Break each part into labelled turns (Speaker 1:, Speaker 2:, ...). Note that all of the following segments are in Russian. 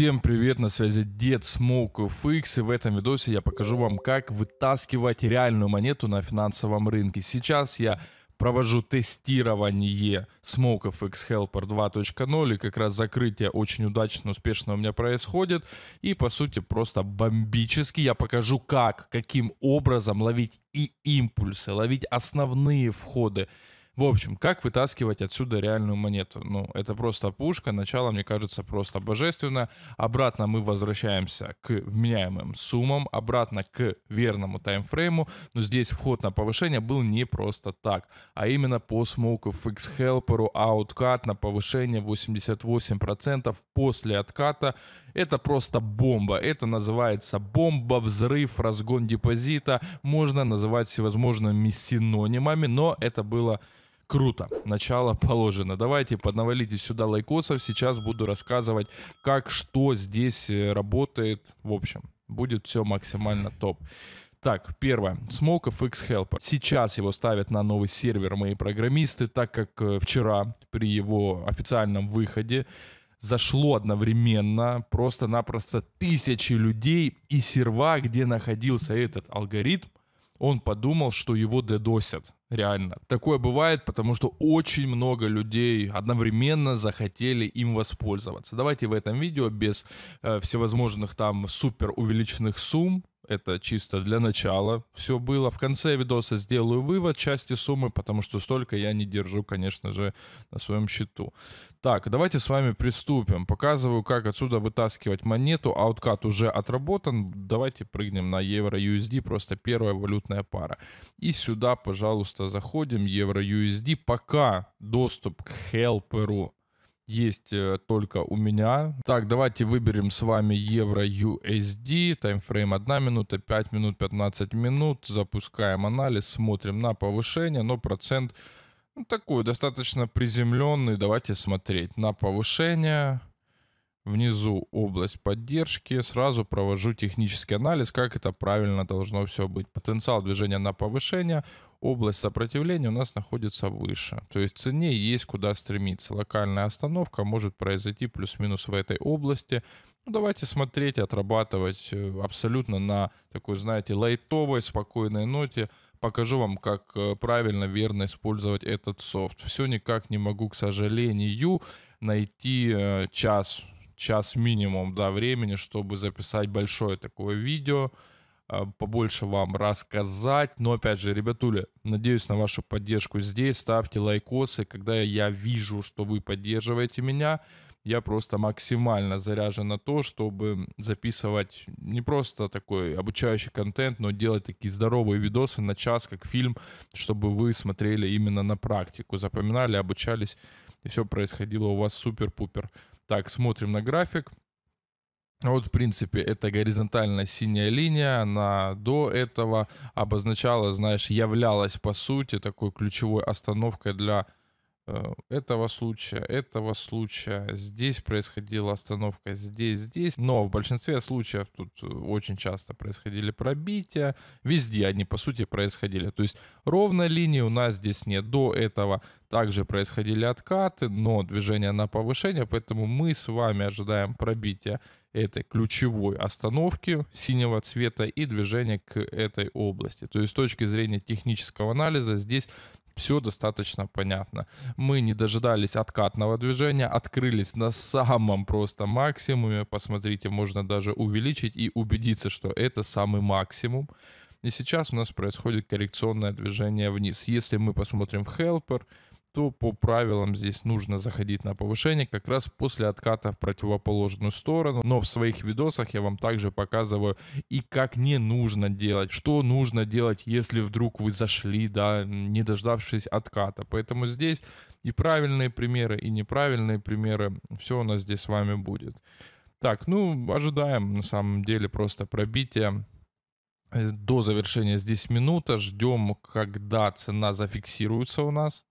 Speaker 1: Всем привет, на связи Дед Smoke FX и в этом видосе я покажу вам, как вытаскивать реальную монету на финансовом рынке. Сейчас я провожу тестирование Smoke FX Helper 2.0 и как раз закрытие очень удачно, успешно у меня происходит. И по сути просто бомбически я покажу как, каким образом ловить и импульсы, ловить основные входы в общем, как вытаскивать отсюда реальную монету? Ну, это просто пушка, начало, мне кажется, просто божественно. Обратно мы возвращаемся к вменяемым суммам, обратно к верному таймфрейму, но здесь вход на повышение был не просто так, а именно по смоку FX Helper, ауткат на повышение 88% после отката. Это просто бомба, это называется бомба, взрыв, разгон депозита, можно называть всевозможными синонимами, но это было Круто, начало положено. Давайте поднавалите сюда лайкосов. Сейчас буду рассказывать, как что здесь э, работает. В общем, будет все максимально топ. Так, первое. Smoke FX Helper. Сейчас его ставят на новый сервер мои программисты, так как э, вчера при его официальном выходе зашло одновременно просто-напросто тысячи людей и серва, где находился этот алгоритм, он подумал, что его дедосят. Реально. Такое бывает, потому что очень много людей одновременно захотели им воспользоваться. Давайте в этом видео без э, всевозможных там супер увеличенных сумм это чисто для начала все было. В конце видоса сделаю вывод части суммы, потому что столько я не держу, конечно же, на своем счету. Так, давайте с вами приступим. Показываю, как отсюда вытаскивать монету. Ауткат уже отработан. Давайте прыгнем на Евро-USD, просто первая валютная пара. И сюда, пожалуйста, заходим. Евро-USD. Пока доступ к хелперу есть э, только у меня. Так, давайте выберем с вами евро USD. Таймфрейм 1 минута, 5 минут, 15 минут. Запускаем анализ, смотрим на повышение, но процент ну, такой достаточно приземленный. Давайте смотреть на повышение внизу область поддержки, сразу провожу технический анализ, как это правильно должно все быть. Потенциал движения на повышение, область сопротивления у нас находится выше. То есть цене есть куда стремиться. Локальная остановка может произойти плюс-минус в этой области. Ну, давайте смотреть, отрабатывать э, абсолютно на такой, знаете, лайтовой, спокойной ноте. Покажу вам, как э, правильно, верно использовать этот софт. Все никак не могу, к сожалению, найти э, час час минимум да, времени, чтобы записать большое такое видео, а, побольше вам рассказать. Но опять же, ребятули, надеюсь на вашу поддержку здесь. Ставьте лайкосы, когда я вижу, что вы поддерживаете меня. Я просто максимально заряжен на то, чтобы записывать не просто такой обучающий контент, но делать такие здоровые видосы на час, как фильм, чтобы вы смотрели именно на практику, запоминали, обучались, и все происходило у вас супер-пупер. Так, смотрим на график. Вот, в принципе, это горизонтальная синяя линия, она до этого обозначала, знаешь, являлась, по сути, такой ключевой остановкой для Э, этого случая, этого случая, здесь происходила остановка, здесь, здесь. Но в большинстве случаев тут э, очень часто происходили пробития, везде они, по сути, происходили. То есть ровной линии у нас здесь нет. До этого также происходили откаты, но движение на повышение, поэтому мы с вами ожидаем пробития этой ключевой остановки синего цвета и движения к этой области. То есть с точки зрения технического анализа здесь все достаточно понятно. Мы не дожидались откатного движения, открылись на самом просто максимуме. Посмотрите, можно даже увеличить и убедиться, что это самый максимум. И сейчас у нас происходит коррекционное движение вниз. Если мы посмотрим в Helper, то по правилам здесь нужно заходить на повышение как раз после отката в противоположную сторону. Но в своих видосах я вам также показываю и как не нужно делать, что нужно делать, если вдруг вы зашли, да, не дождавшись отката. Поэтому здесь и правильные примеры, и неправильные примеры, все у нас здесь с вами будет. Так, ну, ожидаем на самом деле просто пробития э, до завершения здесь минута. Ждем, когда цена зафиксируется у нас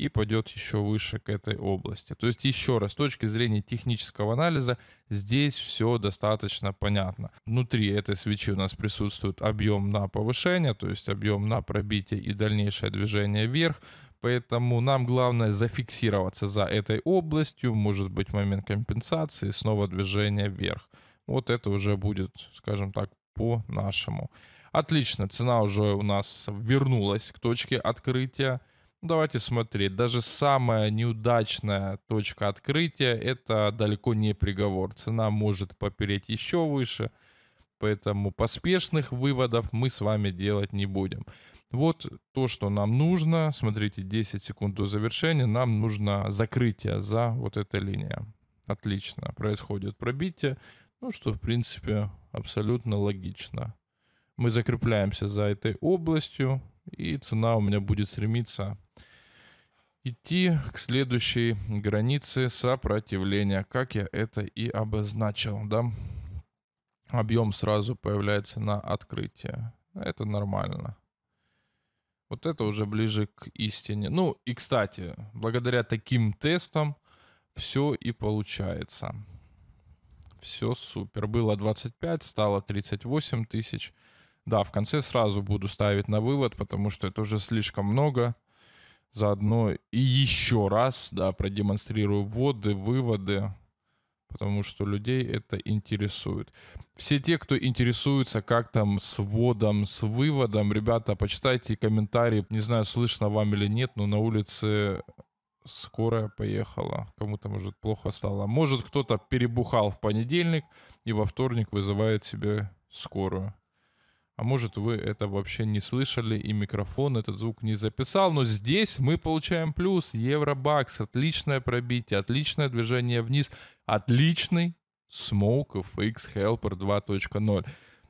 Speaker 1: и пойдет еще выше к этой области. То есть еще раз, с точки зрения технического анализа, здесь все достаточно понятно. Внутри этой свечи у нас присутствует объем на повышение, то есть объем на пробитие и дальнейшее движение вверх. Поэтому нам главное зафиксироваться за этой областью, может быть момент компенсации, снова движение вверх. Вот это уже будет, скажем так, по нашему. Отлично, цена уже у нас вернулась к точке открытия. Давайте смотреть. Даже самая неудачная точка открытия — это далеко не приговор. Цена может попереть еще выше, поэтому поспешных выводов мы с вами делать не будем. Вот то, что нам нужно. Смотрите, 10 секунд до завершения. Нам нужно закрытие за вот этой линией. Отлично. Происходит пробитие. Ну, что, в принципе, абсолютно логично. Мы закрепляемся за этой областью, и цена у меня будет стремиться идти к следующей границе сопротивления, как я это и обозначил, да. Объем сразу появляется на открытие. Это нормально. Вот это уже ближе к истине. Ну и, кстати, благодаря таким тестам все и получается. Все супер. Было 25, стало 38 тысяч. Да, в конце сразу буду ставить на вывод, потому что это уже слишком много заодно и еще раз да, продемонстрирую вводы, выводы, потому что людей это интересует. Все те, кто интересуется, как там с вводом, с выводом, ребята, почитайте комментарии. Не знаю, слышно вам или нет, но на улице скорая поехала. Кому-то, может, плохо стало. Может, кто-то перебухал в понедельник и во вторник вызывает себе скорую. А может, вы это вообще не слышали, и микрофон этот звук не записал. Но здесь мы получаем плюс. Евробакс, отличное пробитие, отличное движение вниз, отличный Smoke FX Helper 2.0.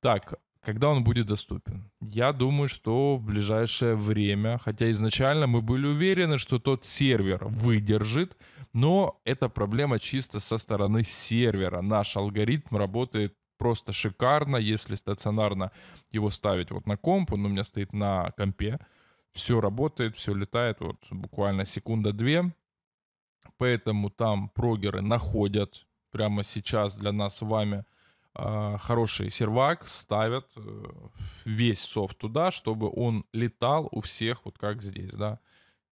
Speaker 1: Так, когда он будет доступен? Я думаю, что в ближайшее время, хотя изначально мы были уверены, что тот сервер выдержит, но эта проблема чисто со стороны сервера. Наш алгоритм работает просто шикарно, если стационарно его ставить вот на комп, он у меня стоит на компе, все работает, все летает, вот буквально секунда-две, поэтому там прогеры находят прямо сейчас для нас с вами а, хороший сервак, ставят э, весь софт туда, чтобы он летал у всех вот как здесь, да.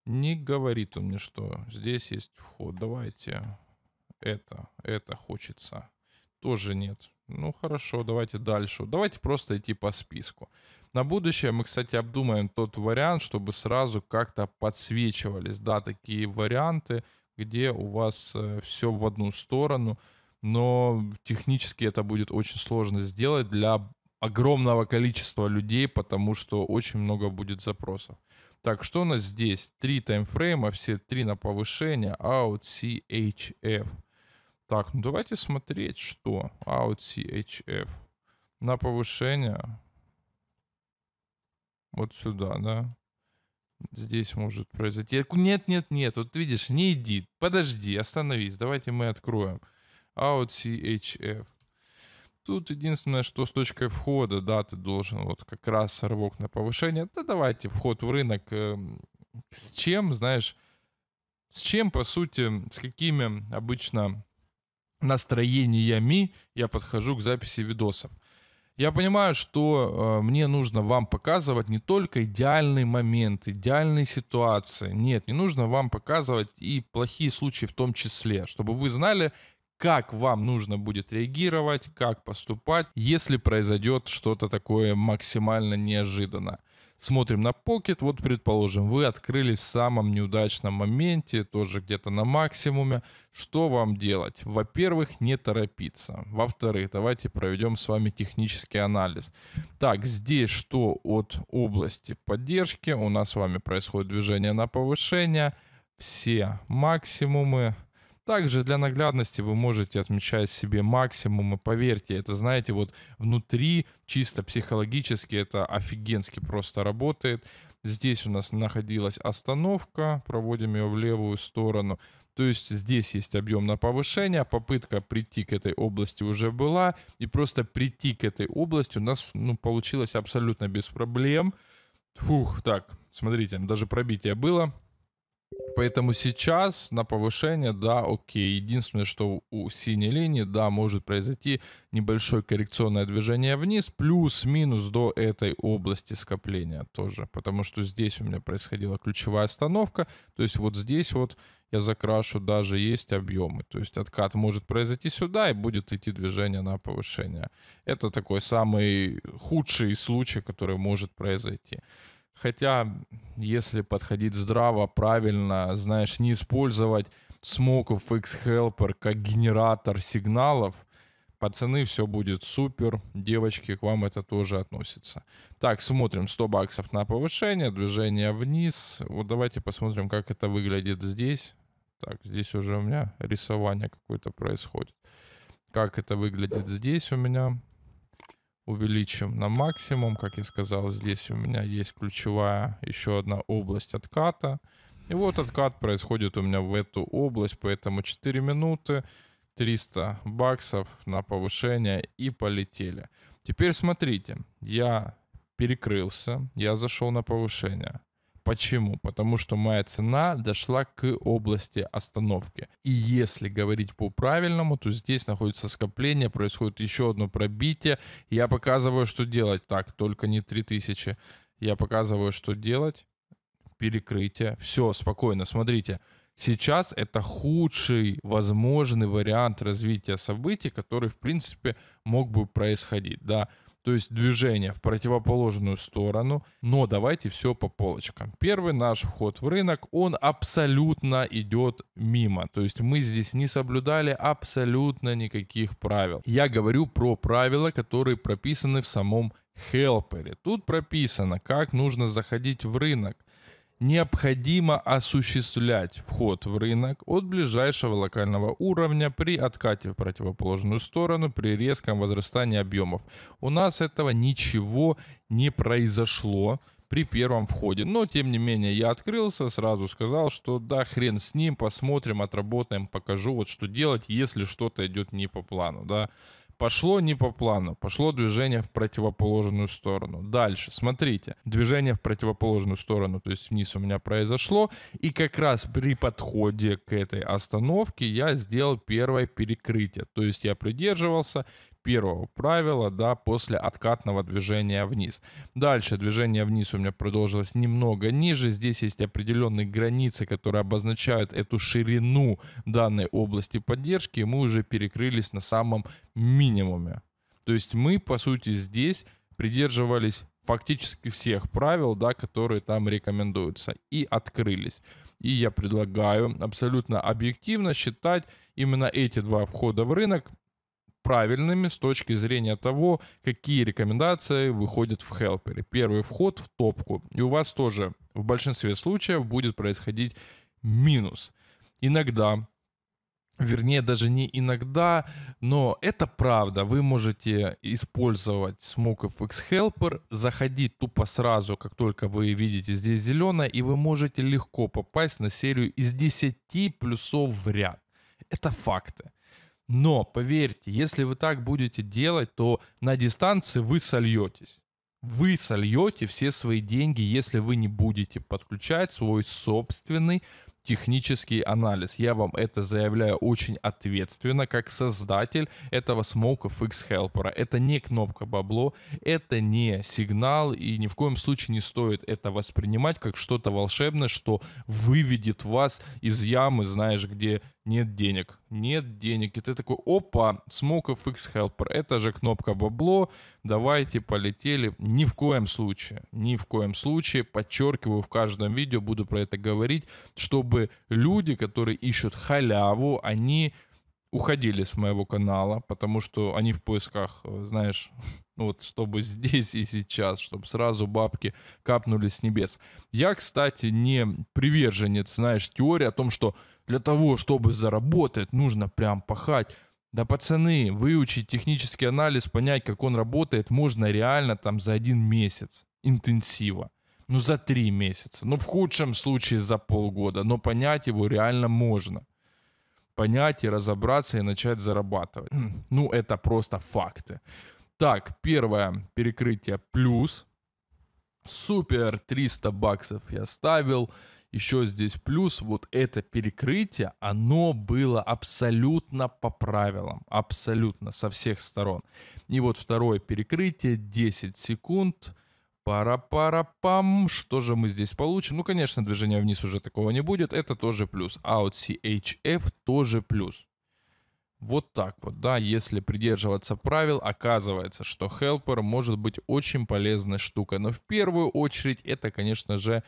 Speaker 1: Не говорит он мне, что здесь есть вход, давайте это, это хочется. Тоже нет. Ну хорошо, давайте дальше. Давайте просто идти по списку. На будущее мы, кстати, обдумаем тот вариант, чтобы сразу как-то подсвечивались, да, такие варианты, где у вас э, все в одну сторону, но технически это будет очень сложно сделать для огромного количества людей, потому что очень много будет запросов. Так, что у нас здесь? Три таймфрейма, все три на повышение. Out, а CHF. Так, ну давайте смотреть, что. Out CHF. На повышение. Вот сюда, да? Здесь может произойти. Э, нет, нет, нет. Вот видишь, не иди. Подожди, остановись. Давайте мы откроем. Out CHF. Тут единственное, что с точкой входа, да, ты должен вот как раз рывок на повышение. Да давайте вход в рынок. Эм, с чем, знаешь, с чем, по сути, с какими обычно настроениями я подхожу к записи видосов. Я понимаю, что э, мне нужно вам показывать не только идеальный момент, идеальные ситуации. Нет, не нужно вам показывать и плохие случаи в том числе, чтобы вы знали, как вам нужно будет реагировать, как поступать, если произойдет что-то такое максимально неожиданно смотрим на Pocket, вот, предположим, вы открыли в самом неудачном моменте, тоже где-то на максимуме. Что вам делать? Во-первых, не торопиться. Во-вторых, давайте проведем с вами технический анализ. Так, здесь что от области поддержки? У нас с вами происходит движение на повышение. Все максимумы, также для наглядности вы можете отмечать себе максимумы, поверьте, это, знаете, вот внутри, чисто психологически, это офигенски просто работает. Здесь у нас находилась остановка, проводим ее в левую сторону. То есть здесь есть объем на повышение, попытка прийти к этой области уже была, и просто прийти к этой области у нас ну, получилось абсолютно без проблем. Фух, так, смотрите, даже пробитие было. Поэтому сейчас на повышение, да, окей. Единственное, что у синей линии, да, может произойти небольшое коррекционное движение вниз, плюс-минус до этой области скопления тоже. Потому что здесь у меня происходила ключевая остановка. То есть вот здесь вот я закрашу, даже есть объемы. То есть откат может произойти сюда, и будет идти движение на повышение. Это такой самый худший случай, который может произойти. Хотя, если подходить здраво, правильно, знаешь, не использовать смоков X-Helper как генератор сигналов, пацаны, все будет супер, девочки, к вам это тоже относится. Так, смотрим, 100 баксов на повышение, движение вниз. Вот давайте посмотрим, как это выглядит здесь. Так, здесь уже у меня рисование какое-то происходит. Как это выглядит здесь у меня увеличим на максимум. Как я сказал, здесь у меня есть ключевая еще одна область отката. И вот откат происходит у меня в эту область, поэтому 4 минуты, 300 баксов на повышение и полетели. Теперь смотрите, я перекрылся, я зашел на повышение. Почему? Потому что моя цена дошла к области остановки. И если говорить по-правильному, то здесь находится скопление, происходит еще одно пробитие. Я показываю, что делать. Так, только не 3000. Я показываю, что делать. Перекрытие. Все, спокойно, смотрите. Сейчас это худший возможный вариант развития событий, который, в принципе, мог бы происходить. Да, то есть движение в противоположную сторону. Но давайте все по полочкам. Первый наш вход в рынок, он абсолютно идет мимо. То есть мы здесь не соблюдали абсолютно никаких правил. Я говорю про правила, которые прописаны в самом хелпере. Тут прописано, как нужно заходить в рынок необходимо осуществлять вход в рынок от ближайшего локального уровня при откате в противоположную сторону при резком возрастании объемов. У нас этого ничего не произошло при первом входе. Но, тем не менее, я открылся, сразу сказал, что да, хрен с ним, посмотрим, отработаем, покажу, вот что делать, если что-то идет не по плану, да. Пошло не по плану, пошло движение в противоположную сторону. Дальше, смотрите, движение в противоположную сторону, то есть вниз у меня произошло, и как раз при подходе к этой остановке я сделал первое перекрытие, то есть я придерживался первого правила, да, после откатного движения вниз. Дальше движение вниз у меня продолжилось немного ниже. Здесь есть определенные границы, которые обозначают эту ширину данной области поддержки. И мы уже перекрылись на самом минимуме. То есть мы, по сути, здесь придерживались фактически всех правил, да, которые там рекомендуются, и открылись. И я предлагаю абсолютно объективно считать именно эти два входа в рынок правильными с точки зрения того, какие рекомендации выходят в хелпере. Первый вход в топку. И у вас тоже в большинстве случаев будет происходить минус. Иногда Вернее, даже не иногда, но это правда. Вы можете использовать Smoke Helper, заходить тупо сразу, как только вы видите здесь зеленое, и вы можете легко попасть на серию из 10 плюсов в ряд. Это факты. Но, поверьте, если вы так будете делать, то на дистанции вы сольетесь. Вы сольете все свои деньги, если вы не будете подключать свой собственный технический анализ. Я вам это заявляю очень ответственно, как создатель этого Smoke FX Helper. Это не кнопка бабло, это не сигнал, и ни в коем случае не стоит это воспринимать как что-то волшебное, что выведет вас из ямы, знаешь, где нет денег, нет денег. И ты такой, опа, Smoke FX Helper, это же кнопка бабло, давайте полетели. Ни в коем случае, ни в коем случае, подчеркиваю в каждом видео, буду про это говорить, чтобы чтобы люди, которые ищут халяву, они уходили с моего канала, потому что они в поисках, э, знаешь, ну вот чтобы здесь и сейчас, чтобы сразу бабки капнули с небес. Я, кстати, не приверженец, знаешь, теории о том, что для того, чтобы заработать, нужно прям пахать. Да, пацаны, выучить технический анализ, понять, как он работает, можно реально там за один месяц интенсива ну, за три месяца, ну, в худшем случае за полгода, но понять его реально можно. Понять и разобраться и начать зарабатывать. Хм. Ну, это просто факты. Так, первое перекрытие плюс. Супер, 300 баксов я ставил. Еще здесь плюс, вот это перекрытие, оно было абсолютно по правилам, абсолютно со всех сторон. И вот второе перекрытие, 10 секунд, Пара-пара-пам, что же мы здесь получим? Ну, конечно, движения вниз уже такого не будет, это тоже плюс. Out а CHF тоже плюс. Вот так вот, да, если придерживаться правил, оказывается, что хелпер может быть очень полезной штукой. Но в первую очередь это, конечно же,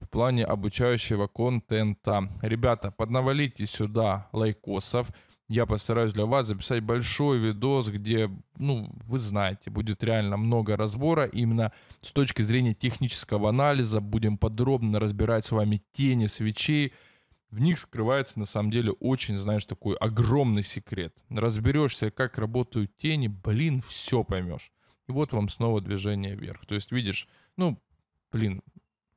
Speaker 1: в плане обучающего контента. Ребята, поднавалите сюда лайкосов, я постараюсь для вас записать большой видос, где, ну, вы знаете, будет реально много разбора. Именно с точки зрения технического анализа будем подробно разбирать с вами тени свечей. В них скрывается, на самом деле, очень, знаешь, такой огромный секрет. Разберешься, как работают тени, блин, все поймешь. И вот вам снова движение вверх. То есть, видишь, ну, блин,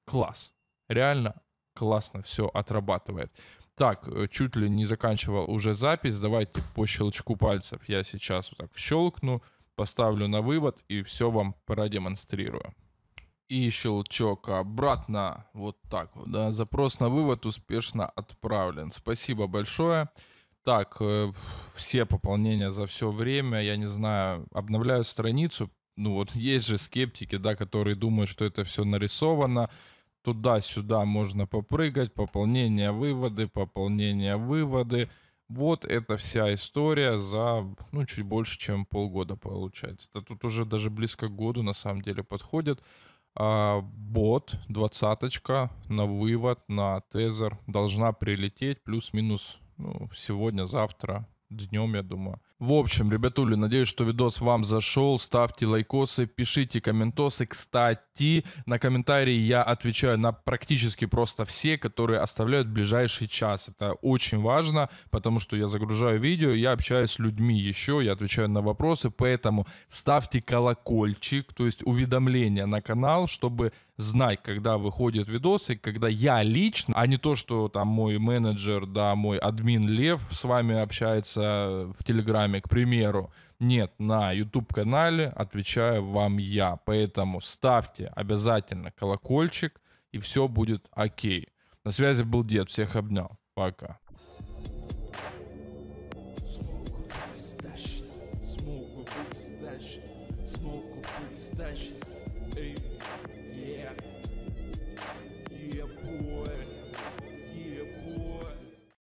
Speaker 1: класс. Реально классно все отрабатывает. Так, э, чуть ли не заканчивал уже запись. Давайте по щелчку пальцев я сейчас вот так щелкну, поставлю на вывод и все вам продемонстрирую. И щелчок обратно. Вот так вот, да. Запрос на вывод успешно отправлен. Спасибо большое. Так, э, все пополнения за все время, я не знаю, обновляю страницу, ну вот есть же скептики, да, которые думают, что это все нарисовано, туда-сюда можно попрыгать, пополнение, выводы, пополнение, выводы. Вот эта вся история за, ну, чуть больше, чем полгода получается. Это тут уже даже близко к году на самом деле подходит. А, бот, двадцаточка на вывод, на тезер должна прилететь плюс-минус ну, сегодня, завтра, днем, я думаю. В общем, ребятули, надеюсь, что видос вам зашел. Ставьте лайкосы, пишите комментосы. Кстати, на комментарии я отвечаю на практически просто все, которые оставляют ближайший час. Это очень важно, потому что я загружаю видео, я общаюсь с людьми еще, я отвечаю на вопросы. Поэтому ставьте колокольчик, то есть уведомления на канал, чтобы знать, когда выходят видосы, когда я лично, а не то, что там мой менеджер, да, мой админ Лев с вами общается в Телеграме, к примеру. Нет, на YouTube-канале отвечаю вам я. Поэтому ставьте обязательно колокольчик, и все будет окей. На связи был дед, всех обнял. Пока.